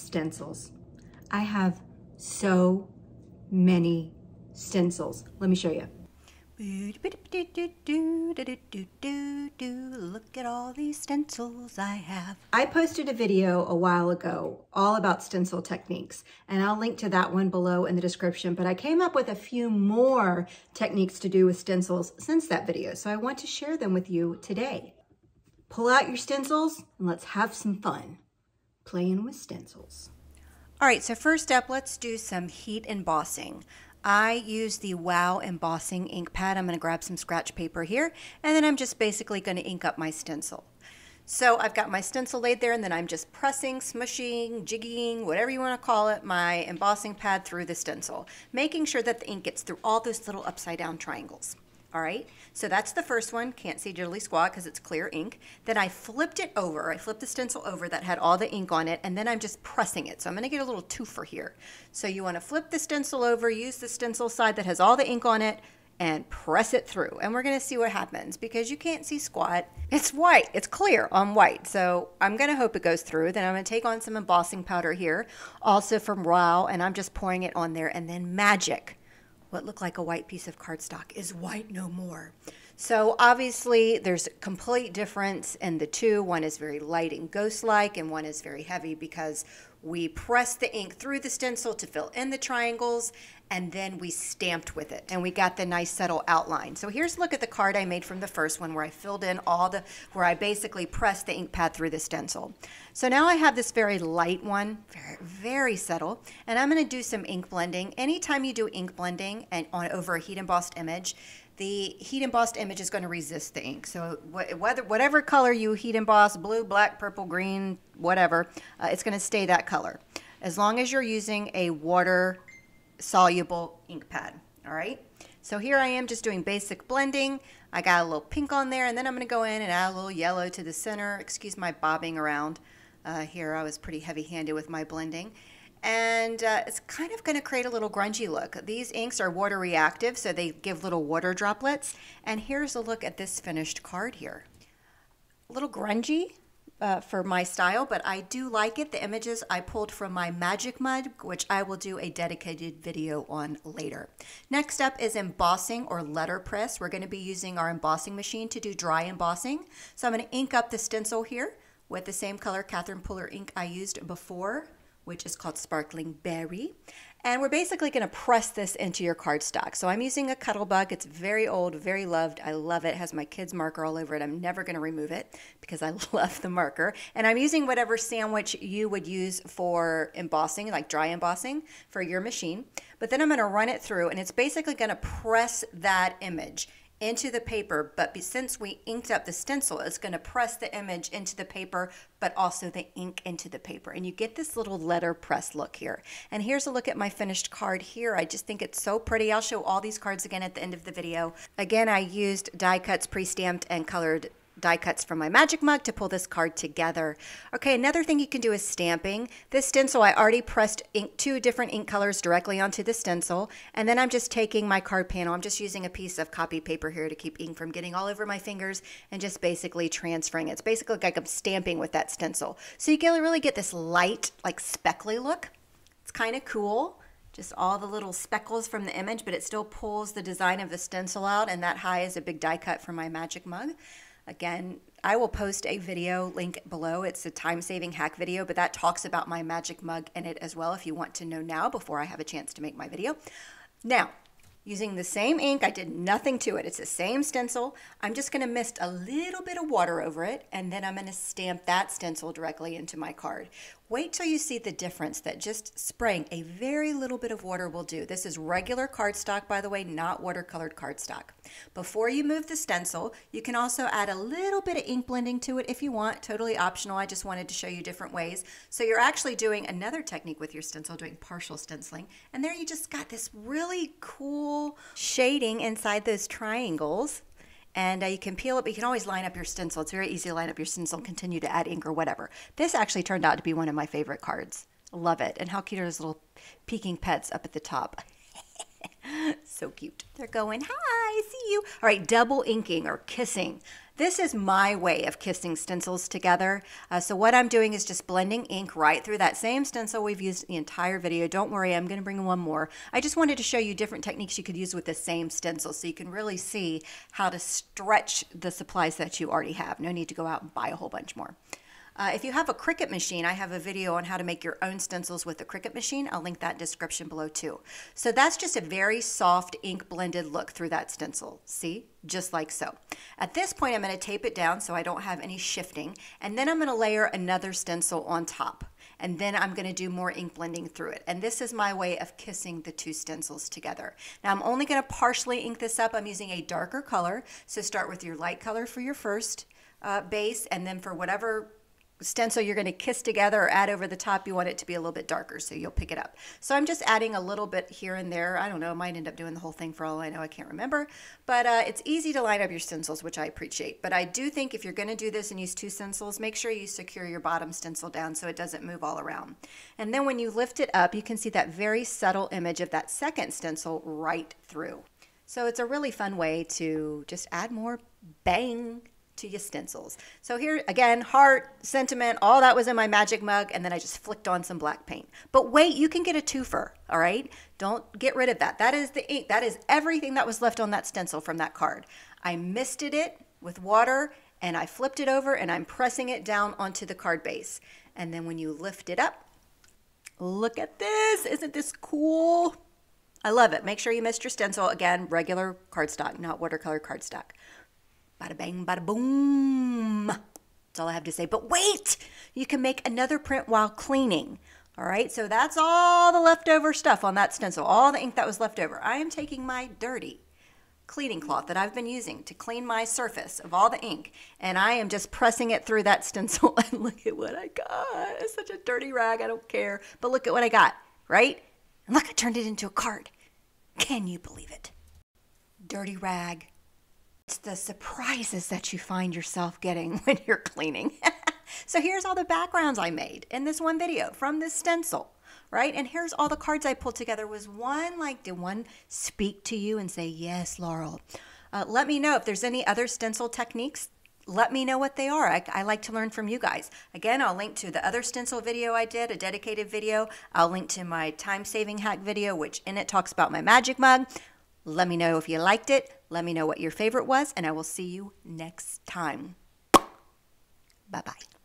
stencils. I have so many stencils. Let me show you. Look at all these stencils I have. I posted a video a while ago all about stencil techniques, and I'll link to that one below in the description, but I came up with a few more techniques to do with stencils since that video, so I want to share them with you today. Pull out your stencils and let's have some fun playing with stencils. All right, so first up, let's do some heat embossing. I use the Wow embossing ink pad. I'm going to grab some scratch paper here, and then I'm just basically going to ink up my stencil. So I've got my stencil laid there, and then I'm just pressing, smushing, jigging, whatever you want to call it, my embossing pad through the stencil, making sure that the ink gets through all those little upside down triangles all right? So that's the first one, can't see diddly squat because it's clear ink. Then I flipped it over, I flipped the stencil over that had all the ink on it, and then I'm just pressing it. So I'm gonna get a little twofer here. So you wanna flip the stencil over, use the stencil side that has all the ink on it, and press it through. And we're gonna see what happens because you can't see squat. It's white, it's clear on white. So I'm gonna hope it goes through. Then I'm gonna take on some embossing powder here, also from Rao, and I'm just pouring it on there and then magic what looked like a white piece of cardstock is white no more. So obviously, there's a complete difference in the two. One is very light and ghost-like, and one is very heavy because we pressed the ink through the stencil to fill in the triangles, and then we stamped with it, and we got the nice subtle outline. So here's a look at the card I made from the first one where I filled in all the, where I basically pressed the ink pad through the stencil. So now I have this very light one, very, very subtle, and I'm gonna do some ink blending. Anytime you do ink blending and on over a heat embossed image, the heat embossed image is going to resist the ink. So wh whether whatever color you heat emboss, blue, black, purple, green, whatever, uh, it's going to stay that color as long as you're using a water soluble ink pad. All right. So here I am just doing basic blending. I got a little pink on there and then I'm going to go in and add a little yellow to the center. Excuse my bobbing around uh, here. I was pretty heavy handed with my blending and uh, it's kind of going to create a little grungy look. These inks are water reactive, so they give little water droplets. And here's a look at this finished card here. A little grungy uh, for my style, but I do like it. The images I pulled from my Magic Mud, which I will do a dedicated video on later. Next up is embossing or letterpress. We're going to be using our embossing machine to do dry embossing. So I'm going to ink up the stencil here with the same color Catherine Puller ink I used before which is called Sparkling Berry. And we're basically going to press this into your cardstock. So I'm using a Cuddlebug. Bug. It's very old, very loved. I love it. it has my kids' marker all over it. I'm never going to remove it because I love the marker. And I'm using whatever sandwich you would use for embossing, like dry embossing for your machine. But then I'm going to run it through and it's basically going to press that image into the paper, but be, since we inked up the stencil, it's going to press the image into the paper, but also the ink into the paper. And you get this little letter press look here. And here's a look at my finished card here. I just think it's so pretty. I'll show all these cards again at the end of the video. Again, I used die cuts pre-stamped and colored die cuts from my magic mug to pull this card together. Okay, another thing you can do is stamping. This stencil, I already pressed ink, two different ink colors directly onto the stencil, and then I'm just taking my card panel. I'm just using a piece of copy paper here to keep ink from getting all over my fingers and just basically transferring it. It's basically like I'm stamping with that stencil. So you can really get this light, like speckly look. It's kind of cool just all the little speckles from the image, but it still pulls the design of the stencil out, and that high is a big die cut from my magic mug. Again, I will post a video link below. It's a time saving hack video, but that talks about my magic mug in it as well if you want to know now before I have a chance to make my video. Now, using the same ink, I did nothing to it. It's the same stencil. I'm just gonna mist a little bit of water over it and then I'm gonna stamp that stencil directly into my card. Wait till you see the difference that just spraying a very little bit of water will do. This is regular cardstock, by the way, not watercolored cardstock. Before you move the stencil, you can also add a little bit of ink blending to it if you want, totally optional. I just wanted to show you different ways. So you're actually doing another technique with your stencil, doing partial stenciling. And there you just got this really cool shading inside those triangles and uh, you can peel it, but you can always line up your stencil. It's very easy to line up your stencil continue to add ink or whatever. This actually turned out to be one of my favorite cards. Love it. And how cute are those little peeking pets up at the top? So cute. They're going, hi, see you. All right, double inking or kissing. This is my way of kissing stencils together. Uh, so what I'm doing is just blending ink right through that same stencil we've used the entire video. Don't worry, I'm gonna bring one more. I just wanted to show you different techniques you could use with the same stencil so you can really see how to stretch the supplies that you already have. No need to go out and buy a whole bunch more. Uh, if you have a Cricut machine, I have a video on how to make your own stencils with a Cricut machine. I'll link that description below too. So that's just a very soft ink blended look through that stencil. See? Just like so. At this point, I'm going to tape it down so I don't have any shifting. And then I'm going to layer another stencil on top and then I'm going to do more ink blending through it. And this is my way of kissing the two stencils together. Now I'm only going to partially ink this up. I'm using a darker color, so start with your light color for your first uh, base, and then for whatever stencil you're going to kiss together or add over the top, you want it to be a little bit darker, so you'll pick it up. So I'm just adding a little bit here and there. I don't know, I might end up doing the whole thing for all I know, I can't remember. But uh, it's easy to line up your stencils, which I appreciate. But I do think if you're going to do this and use two stencils, make sure you secure your bottom stencil down so it doesn't move all around. And then when you lift it up, you can see that very subtle image of that second stencil right through. So it's a really fun way to just add more bang to your stencils. So here again, heart, sentiment, all that was in my magic mug, and then I just flicked on some black paint. But wait, you can get a twofer, all right? Don't get rid of that. That is the ink, that is everything that was left on that stencil from that card. I misted it with water and I flipped it over and I'm pressing it down onto the card base. And then when you lift it up, look at this. Isn't this cool? I love it. Make sure you missed your stencil. Again, regular cardstock, not watercolor cardstock. Bada bang, bada boom. That's all I have to say. But wait, you can make another print while cleaning. All right, so that's all the leftover stuff on that stencil, all the ink that was left over. I am taking my dirty cleaning cloth that I've been using to clean my surface of all the ink, and I am just pressing it through that stencil. And look at what I got. It's such a dirty rag, I don't care. But look at what I got, right? And look, I turned it into a card. Can you believe it? Dirty rag the surprises that you find yourself getting when you're cleaning. so here's all the backgrounds I made in this one video from this stencil, right? And here's all the cards I pulled together. Was one like, did one speak to you and say, yes, Laurel? Uh, let me know if there's any other stencil techniques. Let me know what they are. I, I like to learn from you guys. Again, I'll link to the other stencil video I did, a dedicated video. I'll link to my time saving hack video, which in it talks about my magic mug. Let me know if you liked it. Let me know what your favorite was, and I will see you next time. Bye bye.